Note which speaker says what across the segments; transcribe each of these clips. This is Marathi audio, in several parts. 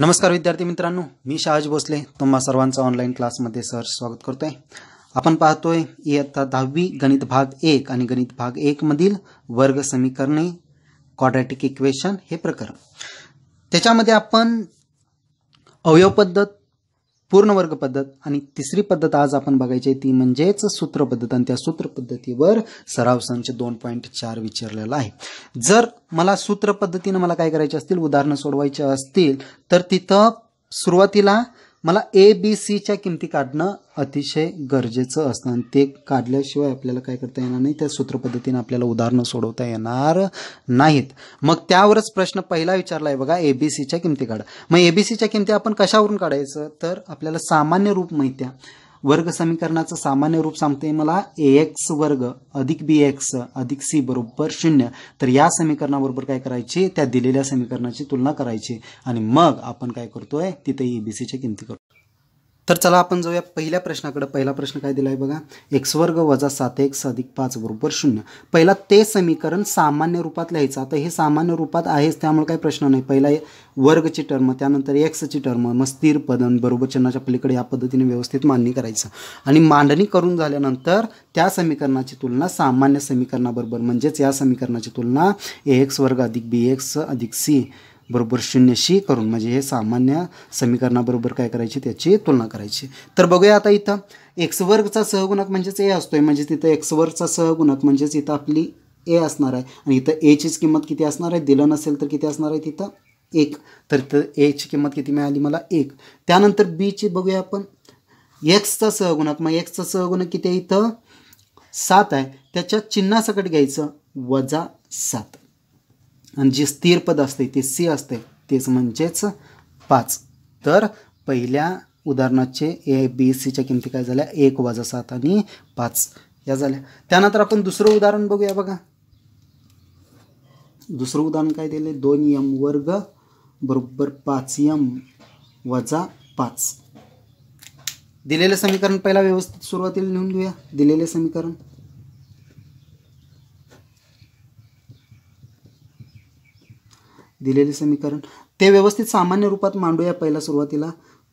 Speaker 1: नमस्कार विद्यार्थी मित्रांनो मी शहाज भोसले तुम्हा सर्वांचं ऑनलाईन क्लासमध्ये सर स्वागत करतोय आपण पाहतोय इयत्ता दहावी गणित भाग एक आणि गणित भाग एक मधील वर्ग समीकरणे क्वाड्रॅटिक इक्वेशन हे प्रकरण त्याच्यामध्ये आपण अवयव पद्धत पूर्ण वर्ग पद्धत आणि तिसरी पद्धत आज आपण बघायची ती म्हणजेच सूत्र पद्धत आणि त्या सूत्र पद्धतीवर सराव संच दोन पॉईंट चार विचारलेला आहे जर मला सूत्र पद्धतीनं मला काय करायचे असतील उदाहरणं सोडवायचे असतील तर तिथं सुरुवातीला मला ए बी सीच्या किमती काढणं अतिशय गरजेचं असतं आणि ते काढल्याशिवाय आपल्याला काय करता येणार नाही त्या सूत्रपद्धतीने आपल्याला उदाहरणं सोडवता येणार नाहीत मग त्यावरच प्रश्न पहिला विचारला आहे बघा ए बी सीच्या किमती काढा मग ए बी सीच्या किमती आपण कशावरून काढायचं तर आपल्याला सामान्य रूप माहिती आहे वर्ग समीकरणाचं सामान्य रूप सांगते मला ए एक्स वर्ग अधिक बी एक्स अधिक सी बरोबर शून्य तर या समीकरणाबरोबर काय करायचे त्या दिलेल्या समीकरणाची तुलना करायची आणि मग आपण काय करतोय तिथे ईबीसीच्या किमती करतो तर चला आपण जाऊया पहिल्या प्रश्नाकडे पहिला प्रश्न काय दिला आहे बघा एक्स वर्ग वजा सात एक्स अधिक पाच बरोबर शून्य पहिला ते समीकरण सामान्य रूपात लिहायचं आता हे सामान्य रूपात आहेच त्यामुळे काही प्रश्न नाही पहिला वर्गची टर्म त्यानंतर एक्सची टर्म मग स्थिर पदन बरोबर चिन्हाच्या पलीकडे या पद्धतीने व्यवस्थित मांडणी करायचं आणि मांडणी करून झाल्यानंतर त्या समीकरणाची तुलना सामान्य समीकरणाबरोबर म्हणजेच या समीकरणाची तुलना ए एक्स वर्ग अधिक बी एक्स अधिक सी बरोबर शून्यशी करून म्हणजे हे सामान्य समीकरणाबरोबर काय करायची त्याची तुलना करायची तर बघूया आता इथं एक्स वर्गचा सहगुणक म्हणजेच ए असतो आहे म्हणजेच तिथं एक्स वर्गचा सहगुणक म्हणजेच इथं आपली ए असणार आहे आणि इथं एचीच किंमत किती असणार आहे दिलं नसेल तर किती असणार आहे तिथं एक तर तर एची किंमत किती मिळाली मला एक त्यानंतर बीची बघूया आपण एक्सचा सहगुणक मग एक्सचा सहगुणक किती आहे इथं सात आहे त्याच्या चिन्हासकट घ्यायचं वजा सात आणि जे स्थिर पद असते ते सी असते तेच म्हणजेच पाच तर पहिल्या उदाहरणाचे ए बी सीच्या किमती काय झाल्या एक वाजा सात आणि पाच या झाल्या त्यानंतर आपण दुसरं उदाहरण बघूया बघा दुसरं उदाहरण काय दिले दोन यम वर्ग बरोबर पाच यम वजा पाच दिलेलं समीकरण पहिला व्यवस्थित सुरुवातीला लिहून घेऊया दिलेले समीकरण दिलेले समीकरण ते व्यवस्थित सामान्य रूपात मांडूया पहिला सुरुवातीला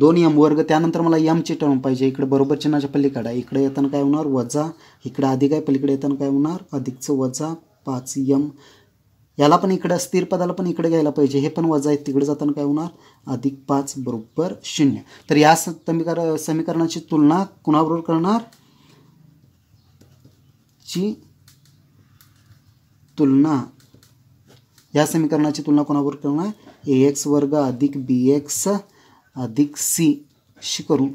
Speaker 1: दोन यम वर्ग त्यानंतर मला यमची टर्म पाहिजे इकडे बरोबर चिन्हाच्या पलीकडे इकडे येताना काय होणार वजा इकडे अधिक आहे पलीकडे येताना काय होणार अधिकचं वजा पाच यम याला पण इकडे स्थिर पदाला पण इकडे घ्यायला पाहिजे हे पण वजा आहे तिकडे जाताना काय होणार अधिक पाच बरोबर शून्य तर या समीकर समीकरणाची तुलना कुणाबरोबर करणार ची तुलना या समीकरणाची तुलना कोणावर करणार ए एक्स वर्ग अधिक बी एक्स अधिक सी शी करू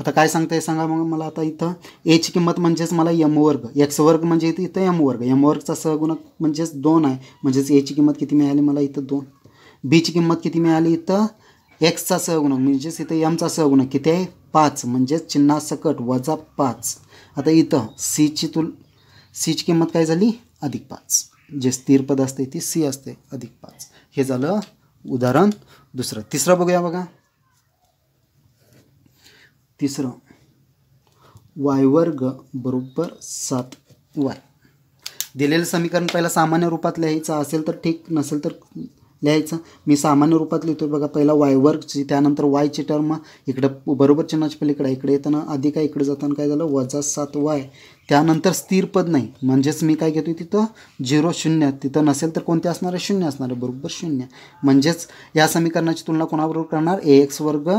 Speaker 1: आता काय सांगताय सांगा मग मला आता इथं एची किंमत म्हणजेच मला यम वर्ग एक्स वर्ग म्हणजे इथं इथं यम वर्ग यम वर्गचा सहगुणक म्हणजेच दोन आहे म्हणजेच एची किंमत किती मिळाली मला इथं दोन बीची किंमत किती मिळाली इथं एक्सचा सहगुणक म्हणजेच इथं यमचा सहगुणक किती आहे पाच म्हणजेच चिन्हासकट वजा पाच आता इथं सीची तुल सीची किंमत काय झाली अधिक पाच जे स्थिर पद असते ती सी असते अधिक पाच हे झालं उदाहरण दुसरं तिसरं बघूया बघा तिसरं वाय वर्ग बरोबर सात वाय दिलेलं समीकरण पहिला सामान्य रूपात लिहायचं असेल तर ठीक नसेल तर लिहायचं मी सामान्य रूपात लिहितो बघा पहिला वाय वर्गची त्यानंतर वायची टर्म इकडं बरोबर चिन्हाच्या पलीकडे इकडे येताना अधिक आहे इकडे जाताना काय झालं वजा सात वाय त्यानंतर स्थिर पद नाही म्हणजेच मी काय घेतो तिथं झिरो शून्य तिथं नसेल तर कोणते असणार आहे शून्य असणार आहे बरोबर शून्य म्हणजेच या समीकरणाची तुलना कोणाबरोबर करणार ए एक्स वर्ग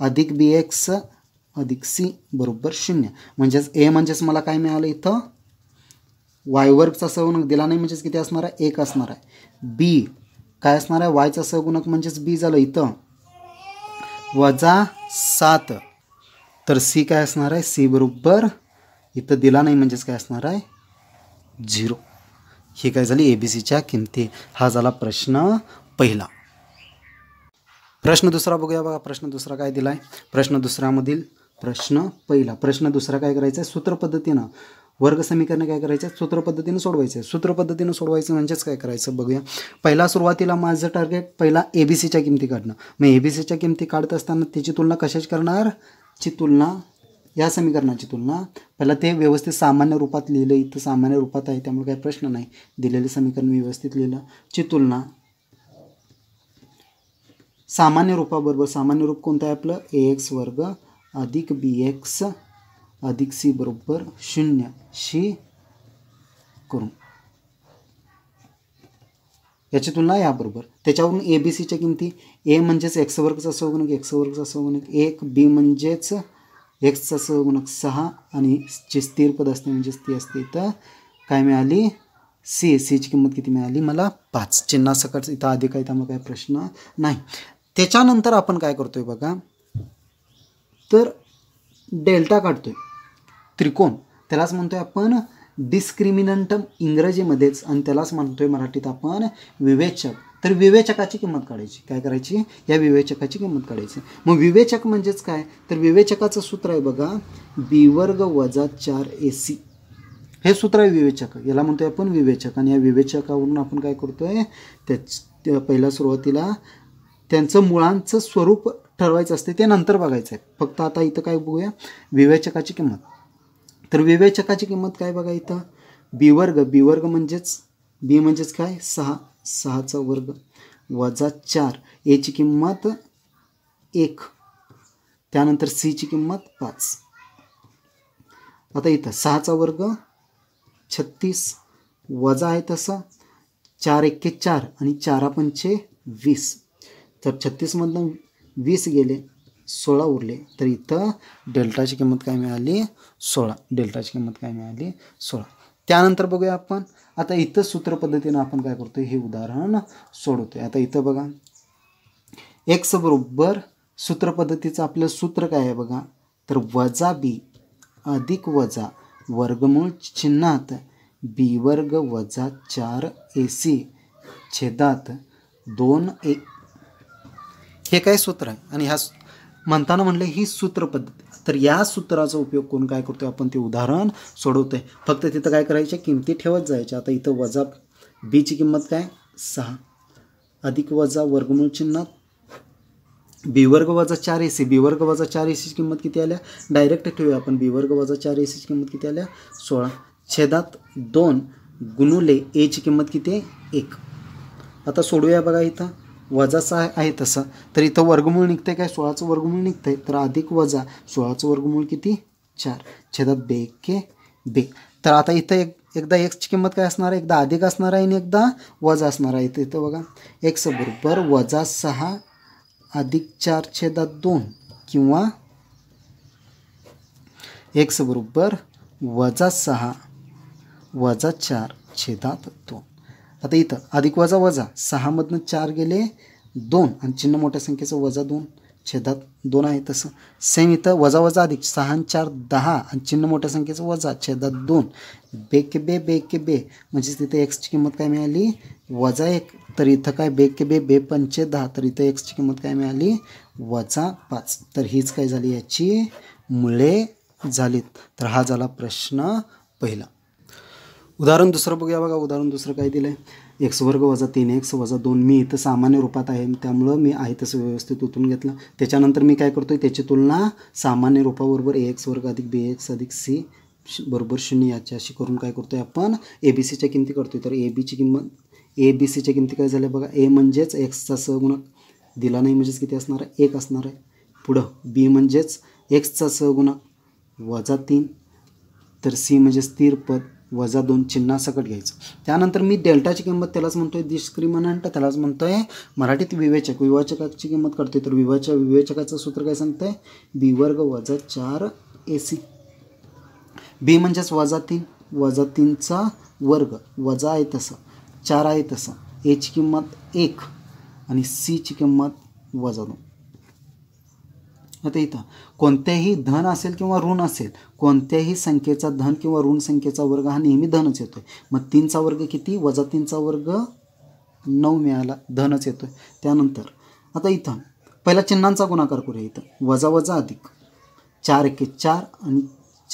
Speaker 1: अधिक बी एक्स अधिक सी बरोबर शून्य म्हणजेच ए म्हणजेच मला काय मिळालं इथं वाय वर्गचा सवनक दिला नाही म्हणजेच किती असणार आहे एक असणार आहे बी काय असणार आहे वायचा सगुणक म्हणजेच बी झालं इथं वजा सात तर सी काय असणार आहे सी बरोबर इथं दिला नाही म्हणजेच काय असणार आहे झिरो ही काय झाली ए बी सीच्या किमती हा झाला प्रश्न पहिला प्रश्न दुसरा बघूया बघा प्रश्न दुसरा काय दिला प्रश्न दुसऱ्यामधील प्रश्न पहिला प्रश्न दुसरा काय करायचा आहे सूत्रपद्धतीनं वर्ग समीकरण काय करायचं आहे सूत्रपद्धतीनं सोडवायचं आहे सूत्रपद्धतीनं सोडवायचं म्हणजेच काय करायचं बघूया पहिला सुरुवातीला माझं टार्गेट पहिला ए बी सीच्या किमती काढणं मग ए बी सीच्या किमती काढत असताना त्याची तुलना कशाची करणार ची तुलना या समीकरणाची तुलना पहिला ते व्यवस्थित सामान्य रूपात लिहिलं इथं सामान्य रूपात आहे त्यामुळे काही प्रश्न नाही दिलेलं समीकरण मी व्यवस्थित लिहिलं ची तुलना सामान्य रूपाबरोबर सामान्य रूप कोणतं आहे आपलं ए एक्स वर्ग अधिक बी एक्स अधिक सी बरोबर शून्य शी करू याची तुलना या बरोबर त्याच्यावरून ए बी सीच्या किमती ए म्हणजेच एक्स वर्गचा सहगुणक एक्स वर्गचा सहगुणक एक बी म्हणजेच एक्सचा सहगुणक सहा आणि जे स्थिर पद असते म्हणजे ती असते तर काय मिळाली सी सीची किंमत किती मिळाली मला पाच चिन्हा सकाळचं इथं अधिक आहे त्यामुळे काय प्रश्न नाही त्याच्यानंतर आपण काय करतोय बघा तर डेल्टा काढतोय त्रिकोण त्यालाच म्हणतो आहे आपण डिस्क्रिमिनंटम इंग्रजीमध्येच आणि त्यालाच म्हणतोय मराठीत आपण विवेचक तर विवेचकाची किंमत काढायची काय करायची या विवेचकाची किंमत काढायची मग विवेचक म्हणजेच काय तर विवेचकाचं सूत्र आहे बघा बी वर्ग वजा चार ए सी हे सूत्र आहे विवेचक याला म्हणतोय आपण विवेचक आणि या विवेचकावरून आपण काय करतोय आहे त्याच पहिल्या सुरुवातीला त्यांचं मुळांचं स्वरूप ठरवायचं असते ते नंतर बघायचं आहे फक्त आता इथं काय बघूया विवेचकाची किंमत तर विवेचकाची किंमत काय बघा इथं बी वर्ग बी वर्ग म्हणजेच बी म्हणजेच काय सहा सहाचा वर्ग वजा चार एची किंमत एक त्यानंतर सीची किंमत पाच आता इथं सहाचा वर्ग छत्तीस वजा आहे तसं चार एक्के चार आणि चारा पंचे वीस तर छत्तीसमधनं वीस गेले सोळा उरले तर इथं डेल्टाची किंमत काय मिळाली सोळा डेल्टाची किंमत काय मिळाली सोळा त्यानंतर बघूया आपण आता इथं सूत्र आपण काय करतो हे उदाहरण सोडवतो आता इथं बघा एक्स बरोबर सूत्र पद्धतीचं आपलं सूत्र काय आहे बघा तर वजा बी अधिक वजा वर्गमूळ चिन्हात बी वर्ग वजा चार ए सी छेदात दोन ए हे काय सूत्र आहे आणि ह्या म्हणताना म्हणले ही सूत्र पद्धती तर या सूत्राचा उपयोग कोण काय करतो आपण ते उदाहरण सोडवतोय फक्त तिथं काय करायचे किमती ठेवत जायच्या आता इथं वजा बीची किंमत काय सहा अधिक वजा वर्गमूळ चिन्हात बी वर्ग वजा चार एसी बी वर्ग वजा चार एसीची किंमत किती आल्या डायरेक्ट ठेवूया आपण बी वर्ग वजा चार सीची किंमत किती आल्या सोळा छेदात दोन गुणुले एची किंमत किती आहे एक आता सोडूया बघा इथं सहा आहे तसं तर इथं वर्गमूळ निघतं आहे काय सोळाचं वर्गमूळ निघतं आहे तर अधिक वजा सोळाचं वर्गमूळ किती चार छेदात बे के बे तर आता इथं एक एकदा एक्सची किंमत काय असणार आहे एकदा अधिक असणार आहे आणि एकदा वजा असणार आहे इथं इथं बघा एक्स बरोबर वजा सहा अधिक चार छेदात दोन किंवा एक्स बरोबर वजा सहा वजा चार छेदात दोन आता इथं अधिक वजा वजा सहामधनं चार गेले दोन आणि चिन्ह मोठ्या संख्येचं वजा दोन छेदात दोन आहे तसं सेम इथं वजा वजा अधिक सहा आणि चार दहा आणि चिन्ह मोठ्या संख्येचं वजा छेदात दोन बेके बे बेके बे म्हणजेच तिथे एक्सची किंमत काय मिळाली वजा एक तर इथं काय बेके बे बे पंचे दहा तर इथं एक्सची किंमत काय मिळाली वजा पाच तर हीच काय झाली याची मुळे झालीत तर हा झाला प्रश्न पहिला उदाहरण दुसरं बघूया बघा उदाहरण दुसरं काय दिलं आहे एक्स वर्ग वजा तीन एक्स वजा दोन मी इथं सामान्य रूपात आहे त्यामुळं मी आहे तसं व्यवस्थित उतून घेतलं त्याच्यानंतर मी काय करतो आहे त्याची तुलना सामान्य रूपाबरोबर ए एक्स वर्ग अधिक बी एक्स अधिक सी बरोबर शून्य याची अशी करून काय करतो आहे आपण ए बी सीच्या किमती करतो आहे तर ए बीची किंमत ए बी सीच्या किमती काय झाल्या बघा ए म्हणजेच एक्सचा सहगुणक दिला नाही म्हणजेच किती असणार आहे एक असणार आहे पुढं बी म्हणजेच एक्सचा सहगुणक वजा तीन तर सी म्हणजे स्थिर पद वजा दोन चिन्हासकट घ्यायचं त्यानंतर मी डेल्टाची किंमत त्यालाच म्हणतोय आहे त्यालाच म्हणतो आहे मराठीत विवेचक विवाचकाची किंमत करतो तर विवाच्या विवेचकाचं सूत्र काय सांगत आहे बी वर्ग वजा चार ए सी बी म्हणजेच वजा तीन वजा तीनचा वर्ग वजा आहे तसा चार आहे तसा एची किंमत एक आणि सीची किंमत वजा दोन आता इथं कोणत्याही धन असेल किंवा ऋण असेल कोणत्याही संख्येचा धन किंवा ऋण संख्येचा वर्ग हा नेहमी धनच येतो आहे मग तीनचा वर्ग किती वजा तीनचा वर्ग नऊ मिळाला धनच येतो आहे त्यानंतर आता इथं पहिला चिन्हांचा गुणाकार करूया इथं वजा वजा अधिक चार एके चार आणि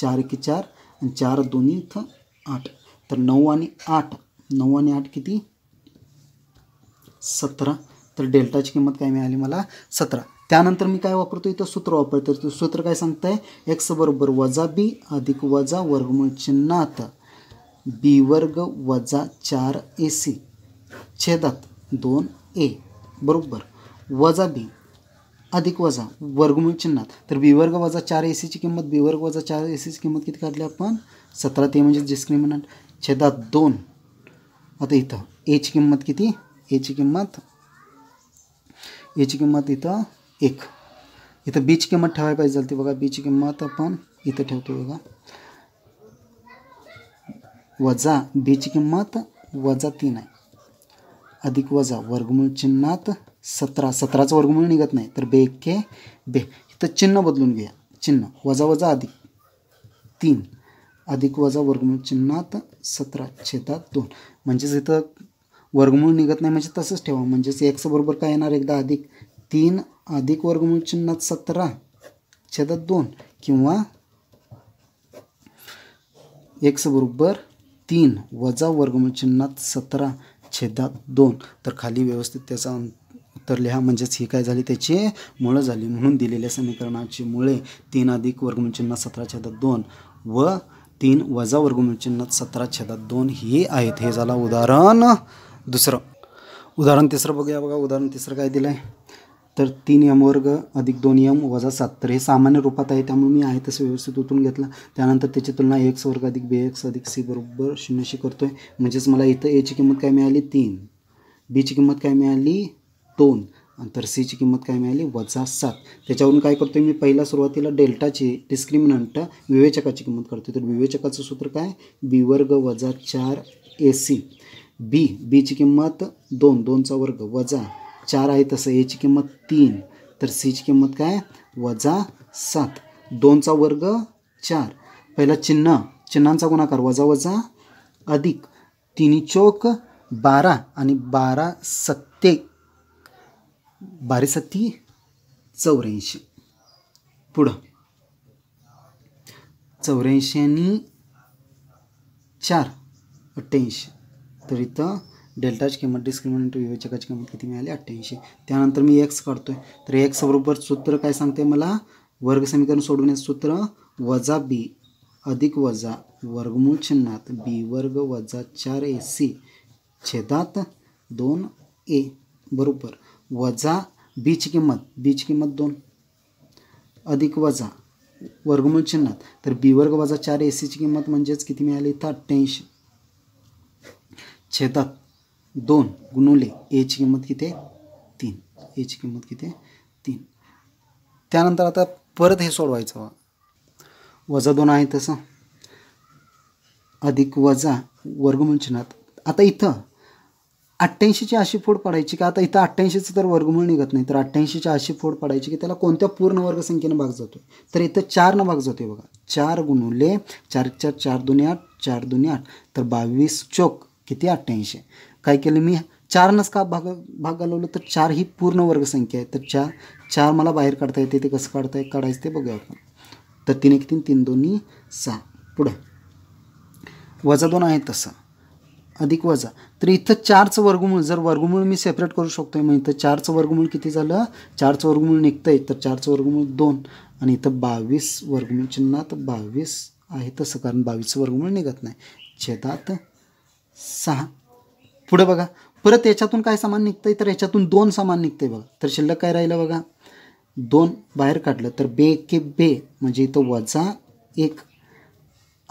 Speaker 1: चार एके चार आणि चार दोन्ही इथं आठ तर नऊ आणि आठ नऊ आणि आठ किती सतरा तर डेल्टाची किंमत काय मिळाली मला सतरा त्यानंतर मी काय वापरतो इथं सूत्र वापरतो तर सूत्र काय सांगतंय आहे एक्स बरोबर वजा बी अधिक वजा वर्गमूळ चिन्हात बी वर्ग वजा चार ए सी छेदात दोन ए बरोबर वजा बी अधिक वजा वर्गमूळ चिन्हात तर बी वर्ग वजा चार ए सीची किंमत बी वर्ग वजा चार ए सीची किंमत किती काढली आपण सतरा ते म्हणजे डिस्क्रिमिनंट छेदात दोन आता इथं एची किंमत किती एची किंमत एची किंमत इथं एक इथं बीची किंमत ठेवायला पाहिजे झाली बघा ची किंमत आपण इथं ठेवतो बघा वजा ची किंमत वजा तीन आहे अधिक वजा वर्गमूळ चिन्हात सतरा सतराचं वर्गमूळ निघत नाही तर बे के बे इथं चिन्ह बदलून घ्या चिन्ह वजा वजा अधिक तीन अधिक वजा वर्गमूळ चिन्हात सतरा छेदात दोन म्हणजेच इथं वर्गमूळ निघत नाही म्हणजे तसंच ठेवा म्हणजेच एक्स बरोबर काय येणार एकदा अधिक तीन अधिक वर्गमूळ चिन्हात सतरा छेदात दोन किंवा एक्स बरोबर तीन वजा वर्गमूळ चिन्हात सतरा छेदात दोन तर खाली व्यवस्थित त्याचा उत्तर लिहा म्हणजेच ही काय झाली त्याचे मुळं झाली म्हणून दिलेल्या समीकरणाची मुळे तीन अधिक वर्गमूळ चिन्हात सतरा छेदात दोन व तीन वजा वर्गमूळ चिन्हात सतरा छेदात दोन ही आहेत हे झालं उदाहरण दुसरं उदाहरण तिसरं बघूया बघा उदाहरण तिसरं काय दिलं आहे तर तीन यम वर्ग अधिक दोन यम वजा सात तर हे सामान्य रूपात आहे त्यामुळे मी आहे तसं व्यवस्थित उतरून घेतला त्यानंतर त्याची तुलना एक्स वर्ग अधिक बी एक्स अधिक सी बरोबर शून्यशी करतो आहे म्हणजेच मला इथं एची किंमत काय मिळाली तीन बीची किंमत काय मिळाली दोन तर सीची किंमत काय मिळाली वजा सात त्याच्यावरून काय करतो मी पहिला सुरुवातीला डेल्टाची डिस्क्रिमिनंट विवेचकाची किंमत करतो तर विवेचकाचं सूत्र काय बी वर्ग वजा चार ए सी बी बीची किंमत दोन दोनचा वर्ग वजा चार आहे तसं एची किंमत तीन तर सीची किंमत काय वजा सात दोनचा वर्ग चार पहिला चिन्ह चिन्हांचा गुणाकार वजा वजा अधिक तिन्ही चौक बारा आणि बारा सत्ते बारी सत्ती चौऱ्याऐंशी पुढं चौऱ्याऐंशी आणि चार अठ्ठ्याऐंशी तर इथं डेल्टाची किंमत डिस्क्रिमिनंट विवेचकाची किंमत किती मिळाली अठ्ठ्याऐंशी त्यानंतर मी एक्स काढतो आहे तर एक्स बरोबर सूत्र काय सांगते मला वर्ग समीकरण सोडवण्याचं सूत्र वजा बी अधिक वजा वर्गमूळ चिन्हात बी वर्ग वजा चार ए सी छेदात दोन ए बरोबर वजा बीची किंमत बीची किंमत दोन अधिक वजा वर्गमूळ चिन्हात तर बी वर्ग वजा चार ए सीची किंमत म्हणजेच किती मिळाली इथं अठ्ठ्याऐंशी छेदात दोन गुणुले एची किंमत किती आहे तीन एची किंमत किती आहे तीन त्यानंतर आता परत हे सोडवायचं वजा दोन आहे तसं अधिक वजा वर्गमूळ चिन्हात आता इथं अठ्ठ्याऐंशीची अशी फोड पाडायची की आता इथं अठ्ठ्याऐंशीचं तर वर्गमूळ निघत नाही तर अठ्ठ्याऐंशीची अशी फोड पडायची की त्याला कोणत्या पूर्ण वर्गसंख्येनं भाग जातो तर इथं चारनं भाग जातोय बघा चार गुणुले चार चार चार दोन्ही आठ चार दोन्ही आठ तर बावीस चोक किती अठ्ठ्याऐंशी काय केलं मी चारनंच का भाग भाग घालवलं तर चार ही पूर्ण वर्गसंख्या आहे तर चार चार मला बाहेर काढता येते ते कसं काढता येत काढायचं ते बघूया आपण तर तीन एक तीन तीन दोन्ही सहा पुढं वजा दोन आहे तसं अधिक वजा तर इथं चारचं वर्गमूळ जर वर्गमूळ मी सेपरेट करू शकतो आहे मग इथं चारचं वर्गमूळ किती झालं चारचं वर्गमूळ निघतं आहे तर चारचं वर्गमूळ दोन आणि इथं बावीस वर्गमूळ चिन्हात बावीस आहे तसं कारण बावीसचं वर्गमूळ निघत नाही छेदात सहा पुढे बघा परत याच्यातून काय सामान निघतंय तर याच्यातून दोन सामान निघतंय बघा तर शिल्लक काय राहिलं बघा दोन बाहेर काढलं तर बे के बे म्हणजे इथं वजा एक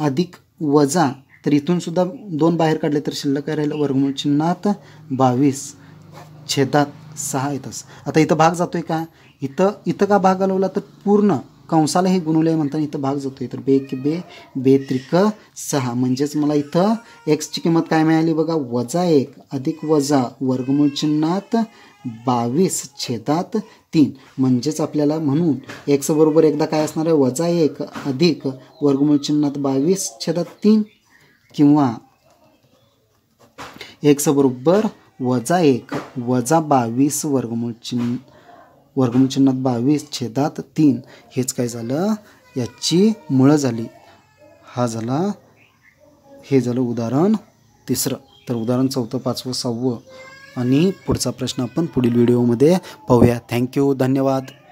Speaker 1: अधिक वजा तर इथून सुद्धा दोन बाहेर काढले तर शिल्लक काय राहिलं वर्गमूळ चिन्हात बावीस छेदात सहा येतच आता इथं भाग जातोय का इथं इथं का भाग घालवला तर पूर्ण कंसाला हे गुणवले म्हणताना इथं भाग जातो आहे तर बे कि बे बे त्रिक सहा म्हणजेच मला इथं एक्सची किंमत काय मिळाली बघा वजा एक अधिक वजा वर्गमूळ चिन्हात बावीस छेदात तीन म्हणजेच आपल्याला म्हणून एक्स बरोबर एकदा काय असणार आहे वजा एक अधिक वर्गमूळ चिन्हात बावीस छेदात तीन किंवा एक्स बरोबर वजा एक वजा बावीस वर्गमूळ चिन्ह चिन्हात बावीस छेदात तीन हेच काय झालं याची मुळं झाली हा झाला हे झालं उदाहरण तिसरं तर उदाहरण चौथं पाचवं सहावं आणि पुढचा प्रश्न आपण पुढील व्हिडिओमध्ये पाहूया थँक्यू धन्यवाद